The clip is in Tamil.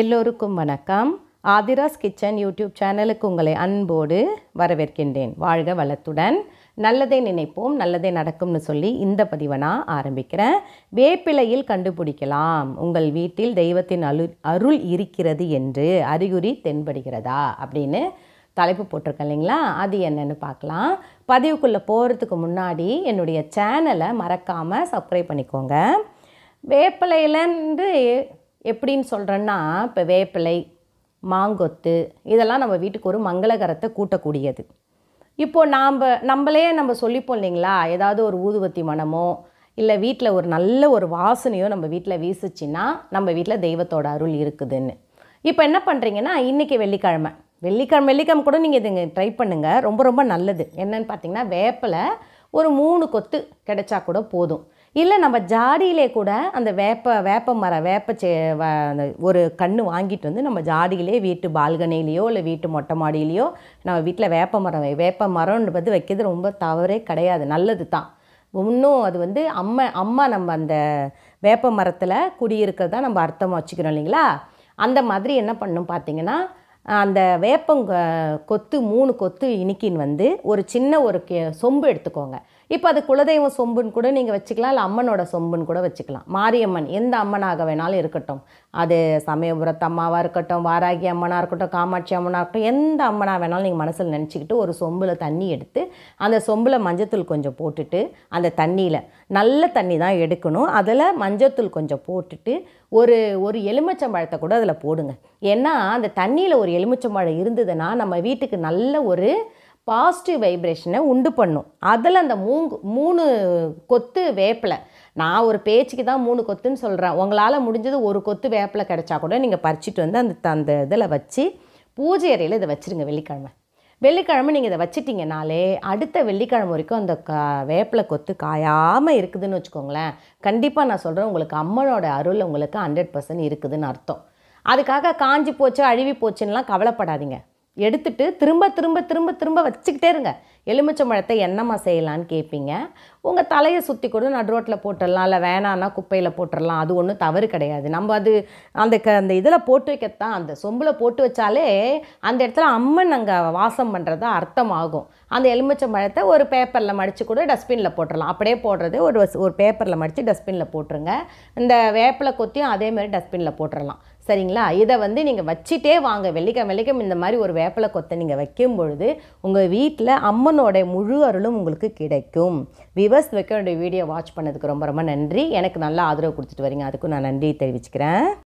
எல்லோருக்கும் வணக்கம் ஆதிராஸ் கிச்சன் யூடியூப் சேனலுக்கு உங்களை அன்போடு வரவேற்கின்றேன் வாழ்க வளத்துடன் நல்லதை நினைப்போம் நல்லதே நடக்கும்னு சொல்லி இந்த பதிவை நான் ஆரம்பிக்கிறேன் வேப்பிலையில் கண்டுபிடிக்கலாம் உங்கள் வீட்டில் தெய்வத்தின் அரு அருள் இருக்கிறது என்று அறிகுறி தென்படுகிறதா அப்படின்னு தலைப்பு போட்டிருக்கேன் இல்லைங்களா அது என்னென்னு பார்க்கலாம் பதிவுக்குள்ளே போகிறதுக்கு முன்னாடி என்னுடைய சேனலை மறக்காமல் சப்ஸ்கிரைப் பண்ணிக்கோங்க வேப்பிலையிலேருந்து எப்படின்னு சொல்கிறேன்னா இப்போ வேப்பிலை மாங்கொத்து இதெல்லாம் நம்ம வீட்டுக்கு ஒரு மங்களகரத்தை கூட்டக்கூடியது இப்போது நாம் நம்மளே நம்ம சொல்லிப்போம் இல்லைங்களா ஏதாவது ஒரு ஊதுவத்தி மனமோ இல்லை வீட்டில் ஒரு நல்ல ஒரு வாசனையோ நம்ம வீட்டில் வீசிச்சின்னா நம்ம வீட்டில் தெய்வத்தோட அருள் இருக்குதுன்னு இப்போ என்ன பண்ணுறீங்கன்னா இன்றைக்கி வெள்ளிக்கிழமை வெள்ளிக்கிழமை வெள்ளிக்கிழமை கூட நீங்கள் இதுங்க ட்ரை பண்ணுங்கள் ரொம்ப ரொம்ப நல்லது என்னென்னு பார்த்தீங்கன்னா வேப்பில் ஒரு மூணு கொத்து கிடைச்சா கூட போதும் இல்லை நம்ம ஜாடியிலே கூட அந்த வேப்ப வேப்ப மரம் வேப்ப சே ஒரு கன்று வாங்கிட்டு வந்து நம்ம ஜாடியிலே வீட்டு பால்கனிலேயோ இல்லை வீட்டு மொட்டை மாடியிலேயோ நம்ம வீட்டில் வேப்ப மரம் வேப்ப மரம்ன்றது வைக்கிறது ரொம்ப தவறே கிடையாது நல்லது தான் இன்னும் அது வந்து அம்மா அம்மா நம்ம அந்த வேப்ப மரத்தில் குடியிருக்கிறதா நம்ம அர்த்தமாக வச்சுக்கிறோம் இல்லைங்களா அந்த மாதிரி என்ன பண்ணும் பார்த்தீங்கன்னா அந்த வேப்பங்க கொத்து மூணு கொத்து இனிக்கின்னு வந்து ஒரு சின்ன ஒரு சொம்பு எடுத்துக்கோங்க இப்போ அது குலதெய்வ சொம்புன்னு கூட நீங்கள் வச்சுக்கலாம் இல்லை அம்மனோட சொம்புன்னு கூட வச்சுக்கலாம் மாரியம்மன் எந்த அம்மனாக வேணாலும் இருக்கட்டும் அது சமயபுரத்து அம்மாவாக இருக்கட்டும் வாராகி அம்மனாக இருக்கட்டும் காமாட்சி அம்மனாக இருக்கட்டும் எந்த அம்மனாக வேணாலும் நீங்கள் மனசில் நினச்சிக்கிட்டு ஒரு சொம்பில் தண்ணி எடுத்து அந்த சொம்பில் மஞ்சத்தூள் கொஞ்சம் போட்டுட்டு அந்த தண்ணியில் நல்ல தண்ணி தான் எடுக்கணும் அதில் மஞ்சத்தூள் கொஞ்சம் போட்டுட்டு ஒரு ஒரு எலுமிச்சம்பழத்தை கூட அதில் போடுங்க ஏன்னா அந்த தண்ணியில் ஒரு எலுமிச்சம்பழம் இருந்ததுன்னா நம்ம வீட்டுக்கு நல்ல ஒரு பாசிட்டிவ் வைப்ரேஷனை உண்டு பண்ணும் அதில் அந்த மூங்கு மூணு கொத்து வேப்பில் நான் ஒரு பேச்சுக்கு தான் மூணு கொத்துன்னு சொல்கிறேன் உங்களால் முடிஞ்சது ஒரு கொத்து வேப்பில் கிடச்சா கூட நீங்கள் பறிச்சிட்டு வந்து அந்த அந்த இதில் வச்சு பூஜை அறையில் இதை வச்சுருங்க வெள்ளிக்கிழமை வெள்ளிக்கிழமை நீங்கள் இதை வச்சிட்டிங்கனாலே அடுத்த வெள்ளிக்கிழமை வரைக்கும் அந்த கா வேப்பிலை கொத்து காயாமல் இருக்குதுன்னு வச்சுக்கோங்களேன் கண்டிப்பாக நான் சொல்கிறேன் உங்களுக்கு அம்மனோட அருள் உங்களுக்கு ஹண்ட்ரட் பர்சன்ட் இருக்குதுன்னு அர்த்தம் அதுக்காக காஞ்சி போச்சு அழுவி போச்சுன்னெலாம் கவலைப்படாதீங்க எடுத்துட்டு திரும்ப திரும்ப திரும்ப திரும்ப வச்சுக்கிட்டே இருங்க எலுமிச்சை பழத்தை என்னம்மா செய்யலான்னு கேட்பீங்க உங்கள் தலையை சுற்றி கூட நடு ரோட்டில் போட்டுடலாம் இல்லை வேணான்னா குப்பையில் போட்டுடலாம் அது ஒன்றும் தவறு கிடையாது நம்ம அது அந்த க அந்த இதில் போட்டு வைக்கத்தான் அந்த சொம்பில் போட்டு வச்சாலே அந்த இடத்துல அம்மன் அங்கே வாசம் பண்ணுறது அர்த்தமாகும் அந்த எலுமிச்சை பழத்தை ஒரு பேப்பரில் மடித்து கூட டஸ்ட்பினில் போட்டுடலாம் அப்படியே போடுறது ஒரு ஒரு பேப்பரில் மடித்து டஸ்ட்பினில் போட்டுருங்க இந்த வேப்பில கொத்தியும் அதேமாதிரி டஸ்ட்பினில் போட்டுடலாம் சரிங்களா இதை வந்து நீங்கள் வச்சுட்டே வாங்க வெள்ளிக்கம் வெள்ளிக்கம் இந்த மாதிரி ஒரு வேப்பிலை கொத்தை நீங்கள் வைக்கும் பொழுது உங்கள் வீட்டில் அம்மனோட முழு அருளும் உங்களுக்கு கிடைக்கும் விவஸ் வைக்கனுடைய வீடியோ வாட்ச் பண்ணதுக்கு ரொம்ப ரொம்ப நன்றி எனக்கு நல்லா ஆதரவு கொடுத்துட்டு வரீங்க அதுக்கும் நான் நன்றி தெரிவிச்சுக்கிறேன்